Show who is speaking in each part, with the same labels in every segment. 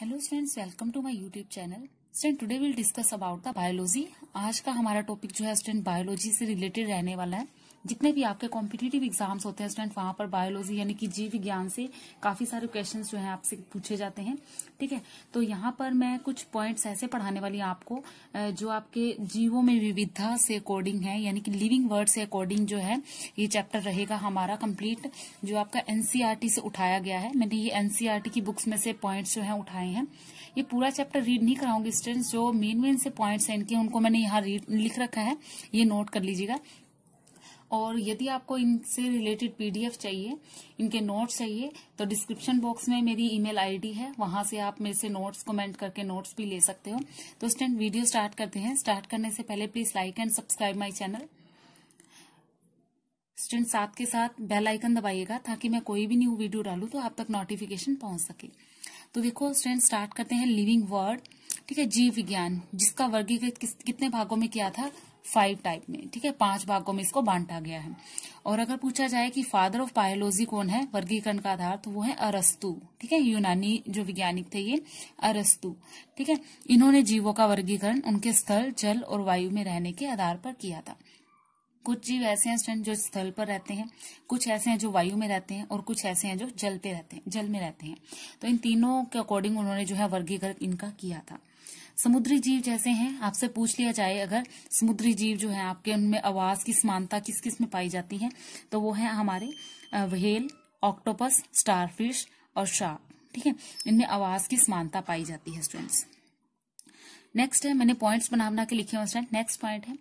Speaker 1: hello students welcome to my YouTube channel student today will discuss about the biology आज का हमारा topic जो है स्टूडेंट बायोलॉजी से रिलेटेड रहने वाला है जितने भी आपके कॉम्पिटेटिव एग्जाम्स होते हैं स्टूडेंट वहां पर बायोलॉजी यानी कि जीव विज्ञान से काफी सारे क्वेश्चन जो है आपसे पूछे जाते हैं ठीक है तो यहाँ पर मैं कुछ पॉइंट्स ऐसे पढ़ाने वाली आपको जो आपके जीवों में विविधता से अकॉर्डिंग है यानी कि लिविंग वर्ड से अकॉर्डिंग जो है ये चैप्टर रहेगा हमारा कम्प्लीट जो आपका एनसीआरटी e से उठाया गया है मैंने ये एनसीआरटी e की बुक्स में से पॉइंट्स जो है उठाए हैं ये पूरा चैप्टर रीड नहीं कराऊंगी स्टूडेंट्स जो मेन मेन से पॉइंट्स हैं इनके उनको मैंने यहाँ रीड लिख रखा है ये नोट कर लीजिएगा और यदि आपको इनसे रिलेटेड पीडीएफ चाहिए इनके नोट्स चाहिए तो डिस्क्रिप्शन बॉक्स में मेरी ईमेल आईडी है वहां से आप मेरे से नोट्स कमेंट करके नोट्स भी ले सकते हो तो स्टैंड वीडियो स्टार्ट करते हैं स्टार्ट करने से पहले please like and subscribe my channel student साथ के साथ बेल आइकन दबाइएगा ताकि मैं कोई भी न्यू वीडियो डालू तो आप तक नोटिफिकेशन पहुंच सके तो देखो स्टूडेंट स्टार्ट करते हैं लिविंग वर्ड ठीक है जीव विज्ञान जिसका वर्गीकृत कितने भागों में किया था फाइव टाइप में ठीक है पांच भागों में इसको बांटा गया है और अगर पूछा जाए कि फादर ऑफ बायोलॉजी कौन है वर्गीकरण का आधार तो वो है अरस्तु ठीक है यूनानी जो वैज्ञानिक थे ये अरस्तु ठीक है इन्होंने जीवों का वर्गीकरण उनके स्थल जल और वायु में रहने के आधार पर किया था कुछ जीव ऐसे हैं स्टैंड जो स्थल पर रहते हैं कुछ ऐसे हैं जो वायु में रहते हैं और कुछ ऐसे हैं जो जल पे रहते हैं जल में रहते हैं तो इन तीनों के अकॉर्डिंग उन्होंने जो है वर्गीकरण इनका किया था समुद्री जीव जैसे हैं आपसे पूछ लिया जाए अगर समुद्री जीव जो है आपके उनमें आवाज की समानता किस किस में पाई जाती है तो वो है हमारे व्हेल ऑक्टोपस स्टारफिश और शार्क ठीक है इनमें आवाज की समानता पाई जाती है स्टूडेंट्स नेक्स्ट है मैंने पॉइंट्स बना के लिखे हुए नेक्स्ट पॉइंट है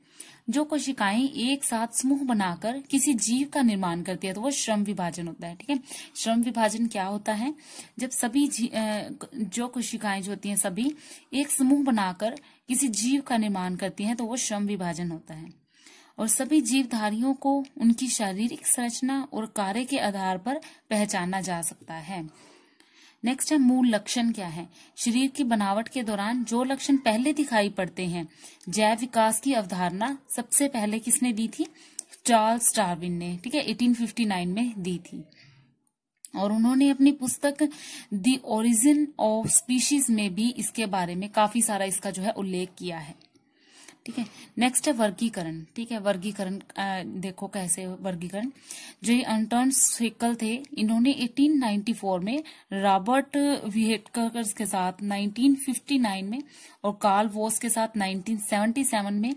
Speaker 1: जो कोशिकाएं एक साथ समूह बनाकर किसी जीव का निर्माण करती है तो वो श्रम विभाजन होता है ठीक है श्रम विभाजन क्या होता है जब सभी जो कोशिकाएं जो होती हैं सभी एक समूह बनाकर किसी जीव का निर्माण करती है तो वो श्रम विभाजन होता है और सभी जीवधारियों को उनकी शारीरिक संरचना और कार्य के आधार पर पहचाना जा सकता है नेक्स्ट है मूल लक्षण क्या है शरीर की बनावट के दौरान जो लक्षण पहले दिखाई पड़ते हैं जैव विकास की अवधारणा सबसे पहले किसने दी थी चार्ल्स डार्विन ने ठीक है 1859 में दी थी और उन्होंने अपनी पुस्तक दी ओरिजिन ऑफ स्पीशीज में भी इसके बारे में काफी सारा इसका जो है उल्लेख किया है ठीक है नेक्स्ट है वर्गीकरण ठीक है वर्गीकरण देखो कैसे वर्गीकरण जो ये अंटर्न सेकल थे इन्होंने 1894 में रॉबर्ट विहेटकर्स के साथ 1959 में और कार्ल वोस के साथ 1977 में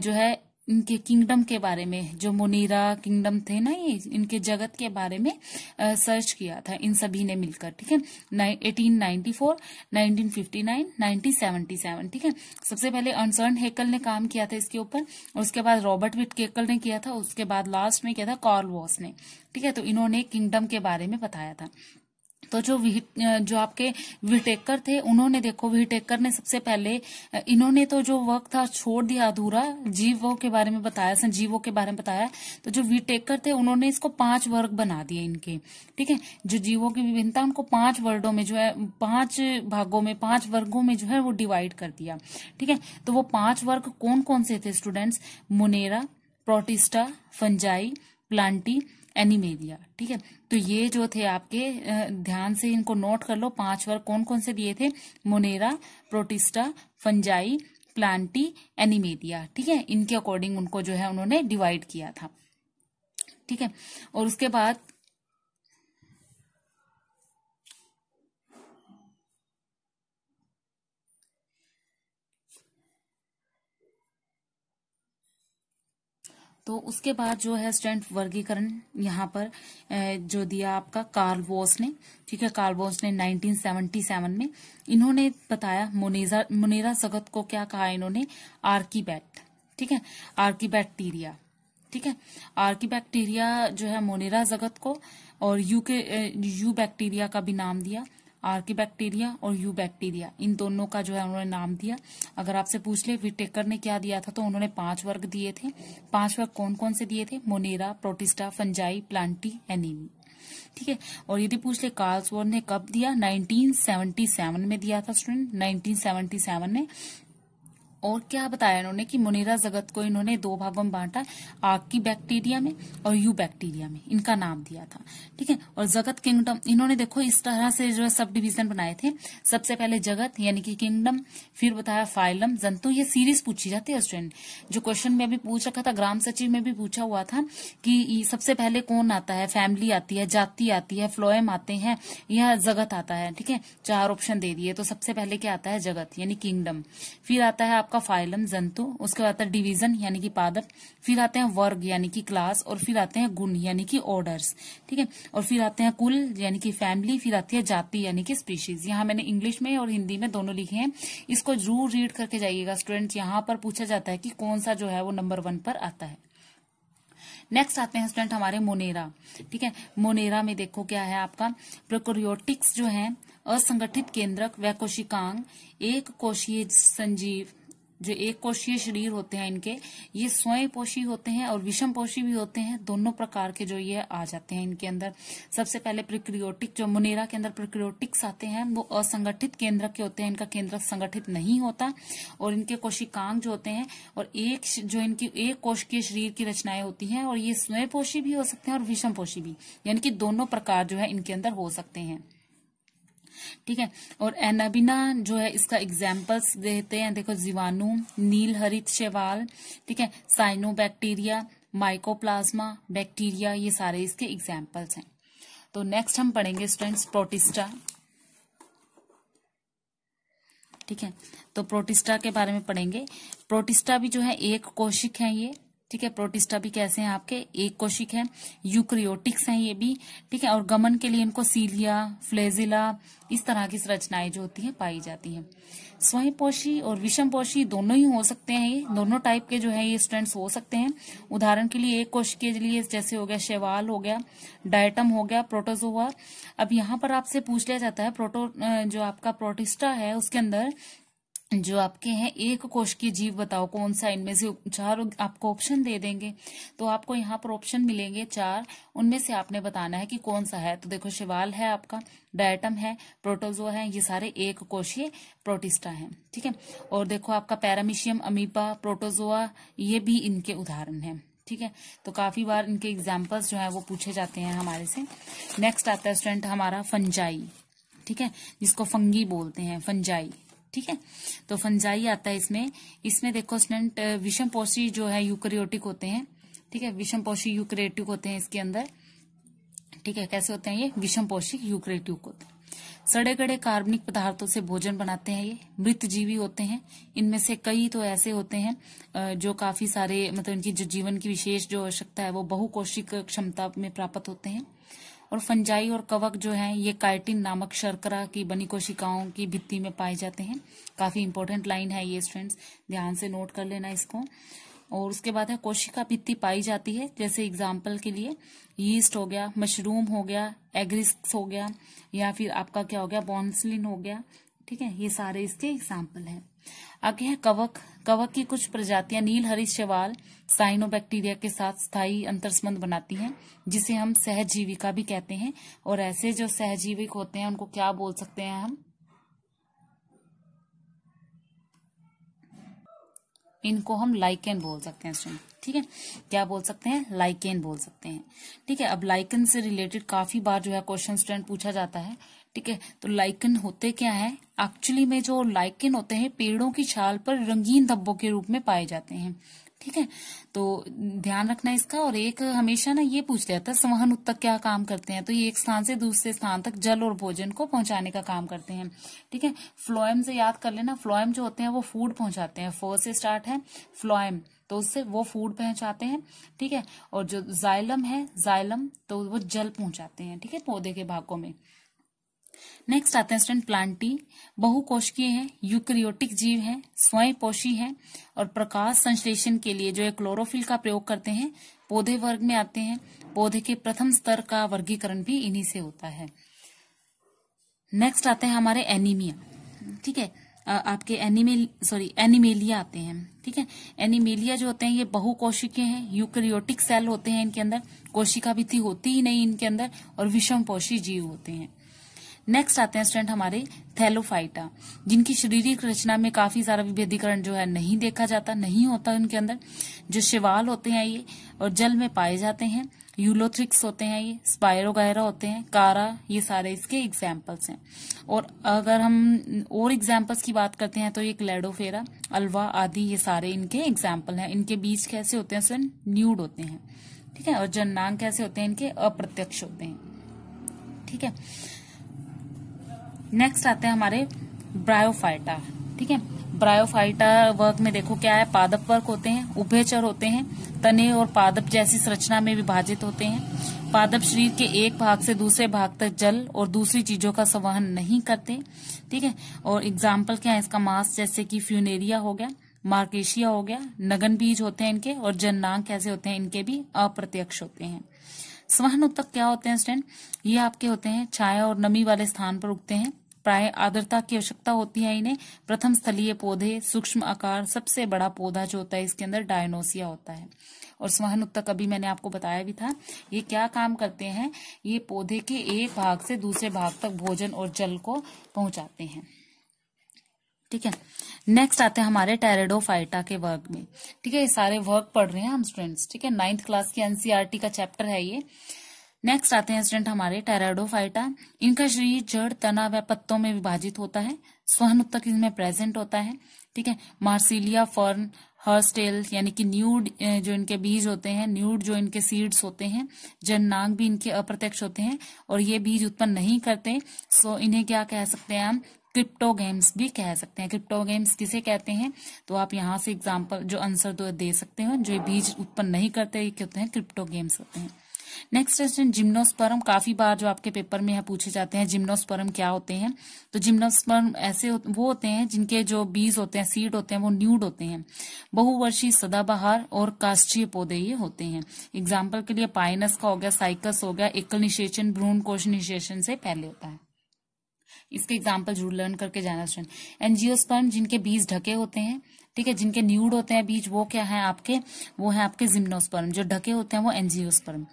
Speaker 1: जो है इनके किंगडम के बारे में जो मुनीरा किंगडम थे ना ये इनके जगत के बारे में आ, सर्च किया था इन सभी ने मिलकर ठीक है eighteen ninety four nineteen fifty nine nineteen seven ठीक है सबसे पहले अनसर्न हेकल ने काम किया था इसके ऊपर उसके बाद रॉबर्ट विट केकल ने किया था उसके बाद लास्ट में किया था कॉर्ल वॉस ने ठीक है तो इन्होंने किंगडम के बारे में बताया था तो जो जो आपके विटेकर थे उन्होंने देखो विटेकर ने सबसे पहले इन्होंने तो जो वर्क था छोड़ दिया अधूरा जीवों के बारे में बताया संजीवों के बारे में बताया तो जो विटेकर थे उन्होंने इसको पांच वर्ग बना दिए इनके ठीक है जो जीवों की विभिन्नता उनको पांच वर्डों में जो है पांच भागों में पांच वर्गो में जो है वो डिवाइड कर दिया ठीक है तो वो पांच वर्ग कौन कौन से थे students Monera Protista Fungi Plantae Animalia ठीक है तो ये जो थे आपके ध्यान से इनको नोट कर लो पांच वर्ग कौन कौन से दिए थे Monera Protista Fungi Plantae Animalia ठीक है इनके अकॉर्डिंग उनको जो है उन्होंने डिवाइड किया था ठीक है और उसके बाद तो उसके बाद जो है स्टैंड वर्गीकरण यहाँ पर जो दिया आपका कार्ल वोस ने ठीक है कार्ल वोस ने 1977 में इन्होंने बताया मोनेजा मोनेरा सगत को क्या कहा इन्होंने बैक्ट ठीक है आर्कीबैक्टीरिया ठीक है आर्की बैक्टीरिया जो है मोनेरा जगत को और यू के यू बैक्टीरिया का भी नाम दिया की बैक्टीरिया और यू बैक्टीरिया इन दोनों का जो है उन्होंने नाम दिया अगर आपसे पूछ ले विटेकर ने क्या दिया था तो उन्होंने पांच वर्ग दिए थे पांच वर्ग कौन कौन से दिए थे मोनेरा प्रोटिस्टा फंजाई प्लांटी एनिमी ठीक है और यदि पूछ ले कार्ल्सवोर ने कब दिया 1977 में दिया था स्टूडेंट 1977 में और क्या बताया इन्होंने कि मुनेरा जगत को इन्होंने दो भागों में बांटा आग की बैक्टीरिया में और यू बैक्टीरिया में इनका नाम दिया था ठीक है और जगत किंगडम इन्होंने देखो इस तरह से जो है सब डिविजन बनाए थे सबसे पहले जगत यानी कि किंगडम फिर बताया फाइलम जंतु ये सीरीज पूछी जाती है स्टूडेंट जो क्वेश्चन में अभी पूछ रखा था ग्राम सचिव में भी पूछा हुआ था कि सबसे पहले कौन आता है फैमिली आती है जाति आती है फ्लोएम आते हैं यह जगत आता है ठीक है चार ऑप्शन दे दिए तो सबसे पहले क्या आता है जगत यानी किंगडम फिर आता है आप आपका फाइलम जंतु उसके बाद आता है डिवीजन यानी कि पादप फिर आते हैं वर्ग यानी कि क्लास और फिर आते हैं गुण यानी कि ऑर्डर्स ठीक है और फिर आते हैं कुल यानी कि फैमिली फिर आती है जाति यानी कि स्पीशीज यहाँ मैंने इंग्लिश में और हिंदी में दोनों लिखे हैं इसको जरूर रीड करके जाइएगा स्टूडेंट यहाँ पर पूछा जाता है कि कौन सा जो है वो नंबर वन पर आता है नेक्स्ट आते हैं स्टूडेंट हमारे मोनेरा ठीक है मोनेरा में देखो क्या है आपका प्रोकोरियोटिक्स जो है असंगठित केंद्रक व कोशिकांग एक कोशीय संजीव जो एक कोशीय शरीर होते हैं इनके ये स्वयं पोषी होते हैं और विषम पोषी भी होते हैं दोनों प्रकार के जो ये आ जाते हैं इनके अंदर सबसे पहले प्रिक्रियोटिक जो मुनेरा के अंदर प्रिक्रियोटिक्स आते हैं वो असंगठित केंद्र के होते हैं इनका केंद्र संगठित नहीं होता और इनके कोशिकांग जो होते हैं और एक जो इनकी एक कोश शरीर की रचनाएं होती है और ये स्वयं पोषी भी हो सकते हैं और विषम पोषी भी यानी कि दोनों प्रकार जो है इनके अंदर हो सकते हैं ठीक है और एनाबिना जो है इसका एग्जाम्पल्स देते हैं देखो जीवाणु नील हरित शैवाल ठीक है साइनो माइको माइकोप्लाज्मा बैक्टीरिया ये सारे इसके एग्जाम्पल्स हैं तो नेक्स्ट हम पढ़ेंगे स्टूडेंट्स प्रोटिस्टा ठीक है तो प्रोटिस्टा के बारे में पढ़ेंगे प्रोटिस्टा भी जो है एक कोशिक है ये ठीक है प्रोटिस्टा भी कैसे हैं आपके एक कोशिक है यूक्रियोटिक्स हैं ये भी ठीक है और गमन के लिए इनको सीलिया फ्लेजिला इस तरह की संरचनाएं जो होती है पाई जाती हैं स्वयंपोषी और पोषी दोनों ही हो सकते हैं ये दोनों टाइप के जो है ये स्टूडेंट्स हो सकते हैं उदाहरण के लिए एक कोश के लिए जैसे हो गया शेवाल हो गया डायटम हो गया प्रोटोजोआ अब यहाँ पर आपसे पूछ लिया जाता है प्रोटो जो आपका प्रोटिस्टा है उसके अंदर जो आपके हैं एक की जीव बताओ कौन सा इनमें से चार आपको ऑप्शन दे देंगे तो आपको यहाँ पर ऑप्शन मिलेंगे चार उनमें से आपने बताना है कि कौन सा है तो देखो शिवाल है आपका डायटम है प्रोटोजो है ये सारे एक कोशीय प्रोटिस्टा हैं ठीक है और देखो आपका पैरामिशियम अमीपा प्रोटोजोआ ये भी इनके उदाहरण है ठीक है तो काफी बार इनके एग्जाम्पल्स जो है वो पूछे जाते हैं हमारे से नेक्स्ट आता है स्टूडेंट हमारा फंजाई ठीक है जिसको फंगी बोलते हैं फंजाई ठीक है तो फंजाई आता है इसमें इसमें देखो स्टूडेंट विषम पोषी जो है यूक्रियोटिक होते हैं ठीक है विषम पोषी यूक्रेटिक होते हैं इसके अंदर ठीक है कैसे होते हैं ये विषम पोषी यूक्रेटिक होते हैं सड़े गड़े कार्बनिक पदार्थों से भोजन बनाते हैं ये मृत जीवी होते हैं इनमें से कई तो ऐसे होते हैं जो काफी सारे मतलब इनकी जो जीवन की विशेष जो आवश्यकता है वो बहुकोशिक क्षमता में प्राप्त होते हैं और फंजाई और कवक जो है ये काइटिन नामक शर्करा की बनी कोशिकाओं की भित्ति में पाए जाते हैं काफी इंपॉर्टेंट लाइन है ये स्टूडेंट्स ध्यान से नोट कर लेना इसको और उसके बाद है कोशिका भित्ति पाई जाती है जैसे एग्जाम्पल के लिए यीस्ट हो गया मशरूम हो गया एग्रिस्क हो गया या फिर आपका क्या हो गया बॉन्सलिन हो गया ठीक है ये सारे इसके एग्जाम्पल हैं आगे है कवक कवक की कुछ प्रजातियां नील हरी शवाल साइनो के साथ स्थायी अंतर्संबंध बनाती हैं जिसे हम सहजीविका भी कहते हैं और ऐसे जो सहजीविक होते हैं उनको क्या बोल सकते हैं हम इनको हम लाइकेन बोल सकते हैं स्टूडेंट ठीक है क्या बोल सकते हैं लाइकेन बोल सकते हैं ठीक है अब लाइकेन से रिलेटेड काफी बार जो है क्वेश्चन स्टूडेंट पूछा जाता है ठीक है तो लाइकन होते क्या है एक्चुअली में जो लाइकन होते हैं पेड़ों की छाल पर रंगीन धब्बों के रूप में पाए जाते हैं ठीक है तो ध्यान रखना इसका और एक हमेशा ना ये पूछ लिया था संवहन उत्तक क्या काम करते हैं तो ये एक स्थान से दूसरे स्थान तक जल और भोजन को पहुंचाने का काम करते हैं ठीक है फ्लोएम से याद कर लेना फ्लोएम जो होते हैं वो फूड पहुंचाते हैं फोर से स्टार्ट है फ्लोएम तो उससे वो फूड पहुंचाते हैं ठीक है और जो जाइलम है जाइलम तो वो जल पहुंचाते हैं ठीक है पौधे के भागों में नेक्स्ट आते हैं स्टूडेंट प्लांटी बहुकोशिकीय है यूक्रियोटिक जीव है स्वयंपोषी है और प्रकाश संश्लेषण के लिए जो है क्लोरोफिल का प्रयोग करते हैं पौधे वर्ग में आते हैं पौधे के प्रथम स्तर का वर्गीकरण भी इन्हीं से होता है नेक्स्ट आते हैं हमारे एनीमिया ठीक है आपके एनिमेल सॉरी एनिमेलिया आते हैं ठीक है एनिमेलिया जो होते हैं ये बहुकोशिकीय हैं यूक्रियोटिक सेल होते हैं इनके अंदर कोशिका भित्ति होती ही नहीं इनके अंदर और विषम पोषी जीव होते हैं नेक्स्ट आते हैं स्टूडेंट हमारे थैलोफाइटा जिनकी शारीरिक रचना में काफी सारा विभेदीकरण जो है नहीं देखा जाता नहीं होता उनके अंदर जो शिवाल होते हैं ये और जल में पाए जाते हैं यूलोथ्रिक्स होते हैं ये स्पायरोगायरा होते हैं कारा ये सारे इसके एग्जाम्पल्स हैं और अगर हम और एग्जाम्पल्स की बात करते हैं तो ये क्लेडोफेरा अल्वा आदि ये सारे इनके एग्जाम्पल हैं इनके बीज कैसे होते हैं सर न्यूड होते हैं ठीक है और जननांग कैसे होते हैं इनके अप्रत्यक्ष होते हैं ठीक है नेक्स्ट आते हैं हमारे ब्रायोफाइटा ठीक है ब्रायोफाइटा वर्ग में देखो क्या है पादप वर्ग होते हैं उभयचर होते हैं तने और पादप जैसी संरचना में विभाजित होते हैं पादप शरीर के एक भाग से दूसरे भाग तक जल और दूसरी चीजों का संवहन नहीं करते ठीक है और एग्जाम्पल क्या है इसका मास जैसे कि फ्यूनेरिया हो गया मार्केशिया हो गया नगन बीज होते हैं इनके और जननांग कैसे होते हैं इनके भी अप्रत्यक्ष होते हैं स्वहन उत्तक क्या होते हैं स्टैंड ये आपके होते हैं छाया और नमी वाले स्थान पर उगते हैं प्राय आर्द्रता की आवश्यकता होती है इन्हें प्रथम स्थलीय पौधे सूक्ष्म आकार सबसे बड़ा पौधा जो होता है इसके अंदर डायनोसिया होता है और स्वहन उत्तक अभी मैंने आपको बताया भी था ये क्या काम करते हैं ये पौधे के एक भाग से दूसरे भाग तक भोजन और जल को पहुंचाते हैं ठीक है नेक्स्ट आते हैं हमारे टेरेडोफाइटा के वर्ग में ठीक है ये सारे वर्ग पढ़ रहे हैं हम स्टूडेंट्स ठीक है नाइन्थ क्लास की एनसीआरटी e का चैप्टर है ये नेक्स्ट आते हैं स्टूडेंट हमारे टेराडोफाइटा इनका शरीर जड़ तना व पत्तों में विभाजित होता है स्वर्ण तक इनमें प्रेजेंट होता है ठीक है मार्सिलिया फर्न हर्सटेल यानी कि न्यूड जो इनके बीज होते हैं न्यूड जो इनके सीड्स होते हैं जननांग भी इनके अप्रत्यक्ष होते हैं और ये बीज उत्पन्न नहीं करते सो इन्हें क्या कह सकते हैं हम क्रिप्टो गेम्स भी कह सकते हैं क्रिप्टो गेम्स किसे कहते हैं तो आप यहाँ से एग्जाम्पल जो आंसर तो दे सकते हो जो बीज उत्पन्न नहीं करते ये क्या होते हैं क्रिप्टो गेम्स होते हैं नेक्स्ट क्वेश्चन जिम्नोस्पर्म काफी बार जो आपके पेपर में है पूछे जाते हैं जिम्नोस्पर्म क्या होते हैं तो जिम्नोस्पर्म ऐसे वो होते हैं जिनके जो बीज होते हैं सीड होते हैं वो न्यूड होते हैं बहुवर्षीय सदाबहार और काष्ठीय पौधे ये होते हैं एग्जाम्पल के लिए पाइनस का हो गया साइकस हो गया एकल निषेचन भ्रूण कोश निषेचन से पहले होता है इसके एग्जाम्पल जरूर लर्न करके जाना स्टूडेंट स्पर्म जिनके बीज ढके होते हैं ठीक है जिनके न्यूड होते हैं बीज वो क्या है आपके वो है आपके जिम्नोस्पर्म जो ढके होते हैं वो एनजियोस्पर्म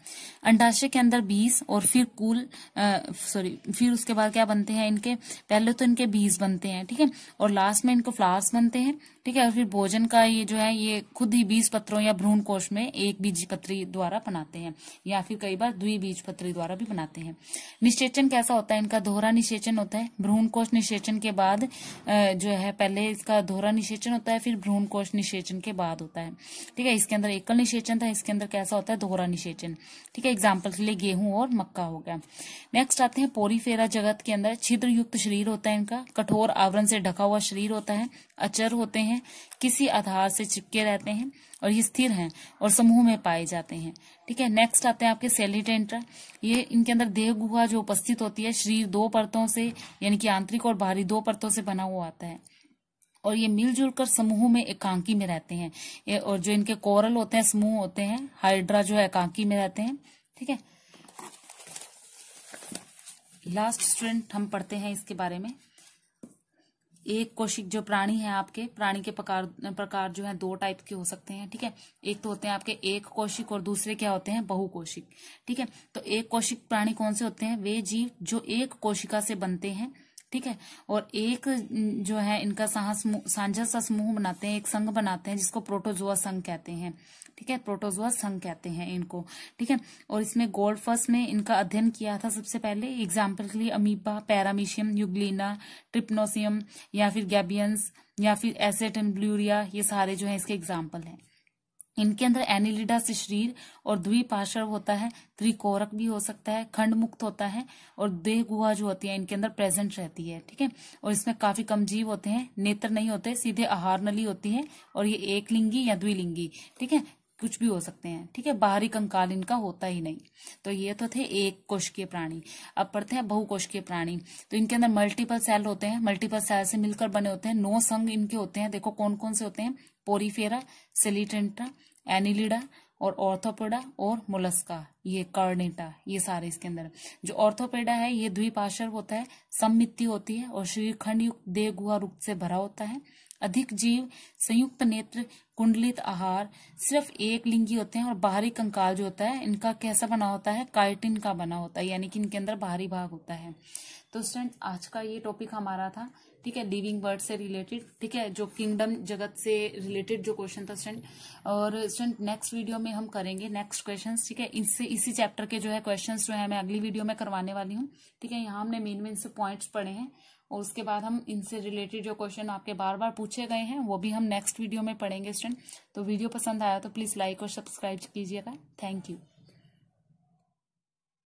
Speaker 1: अंडाशय के अंदर बीज और फिर कूल सॉरी फिर उसके बाद क्या बनते हैं इनके पहले तो इनके बीज बनते हैं ठीक है और लास्ट में इनको फ्लावर्स बनते हैं ठीक है और फिर भोजन का ये जो है ये खुद ही बीज पत्रों या भ्रूण कोष में एक बीज पत्री द्वारा बनाते हैं या फिर कई बार द्वि बीज पत्री द्वारा भी बनाते हैं निषेचन कैसा होता है इनका दोहरा निषेचन होता है भ्रूण कोष निषेचन के बाद जो है पहले इसका दोहरा निषेचन होता है फिर भ्रूण कोश निषेचन के बाद होता है ठीक है इसके अंदर एकल निषेचन था इसके अंदर कैसा होता है दोहरा निषेचन ठीक है एग्जाम्पल के लिए गेहूं और मक्का हो गया नेक्स्ट आते हैं पोरीफेरा जगत के अंदर छिद्र युक्त शरीर होता है इनका कठोर आवरण से ढका हुआ शरीर होता है अचर होते हैं किसी आधार से चिपके रहते हैं और ये स्थिर हैं और समूह में पाए जाते हैं ठीक है नेक्स्ट आते हैं आपके सेलिटेंट्रा ये इनके अंदर देह गुहा जो उपस्थित होती है शरीर दो परतों से यानी कि आंतरिक और बाहरी दो परतों से बना हुआ आता है और ये मिलजुल कर समूह में एकांकी में रहते हैं ये और जो इनके कोरल होते हैं समूह होते हैं हाइड्रा जो है एकांकी में रहते हैं ठीक है लास्ट स्टूडेंट हम पढ़ते हैं इसके बारे में एक कोशिक जो प्राणी है आपके प्राणी के प्रकार प्रकार जो है दो टाइप के हो सकते हैं ठीक है एक तो होते हैं आपके एक कोशिक और दूसरे क्या होते हैं बहुकोशिक ठीक है तो एक कोशिक प्राणी कौन से होते हैं वे जीव जो एक कोशिका से बनते हैं ठीक है और एक जो है इनका साहस सांझा सा समूह बनाते हैं एक संघ बनाते हैं जिसको प्रोटोजोआ संघ कहते हैं ठीक है प्रोटोजोआ संघ कहते हैं इनको ठीक है और इसमें गोल्ड फर्स्ट में इनका अध्ययन किया था सबसे पहले एग्जाम्पल के लिए अमीबा पैरामीशियम युगलीना ट्रिप्नोसियम या फिर गैबियंस या फिर एसेट एंड ब्लूरिया ये सारे जो है इसके एग्जाम्पल हैं इनके अंदर एनिलिडा से शरीर और द्विपार्श्व होता है त्रिकोरक भी हो सकता है खंड मुक्त होता है और देह गुहा जो होती है इनके अंदर प्रेजेंट रहती है ठीक है और इसमें काफी कम जीव होते हैं नेत्र नहीं होते सीधे आहार नली होती है और ये एक लिंगी या द्विलिंगी ठीक है कुछ भी हो सकते हैं ठीक है बाहरी कंकाल इनका होता ही नहीं तो ये तो थे एक कोशकीय प्राणी अब पढ़ते हैं बहुकोशकीय प्राणी तो इनके अंदर मल्टीपल सेल होते हैं मल्टीपल सेल से मिलकर बने होते हैं नौ संघ इनके होते हैं देखो कौन कौन से होते हैं पोरीफेरा सेलिटेंटा एनिलिडा और ऑर्थोपेडा और मोलस्का ये कर्नेटा ये सारे इसके अंदर जो ऑर्थोपेडा है ये द्विपाशर होता है सम्मिति होती है और श्रीखंड युक्त देह गुहा रूप से भरा होता है अधिक जीव संयुक्त नेत्र कुंडलित आहार सिर्फ एक लिंगी होते हैं और बाहरी कंकाल जो होता है इनका कैसा बना होता है काइटिन का बना होता है यानी कि इनके अंदर बाहरी भाग होता है तो स्टूडेंट आज का ये टॉपिक हमारा था ठीक है लिविंग बर्ड से रिलेटेड ठीक है जो किंगडम जगत से रिलेटेड जो क्वेश्चन था स्टूडेंट और स्टूडेंट नेक्स्ट वीडियो में हम करेंगे नेक्स्ट क्वेश्चन ठीक है इससे इसी चैप्टर के जो है क्वेश्चन जो है मैं अगली वीडियो में करवाने वाली हूँ ठीक है यहाँ हमने मेन मेन से पॉइंट्स पढ़े हैं और उसके बाद हम इनसे रिलेटेड जो क्वेश्चन आपके बार बार पूछे गए हैं वो भी हम नेक्स्ट वीडियो में पढ़ेंगे स्टूडेंट तो वीडियो पसंद आया तो प्लीज़ लाइक और सब्सक्राइब कीजिएगा थैंक यू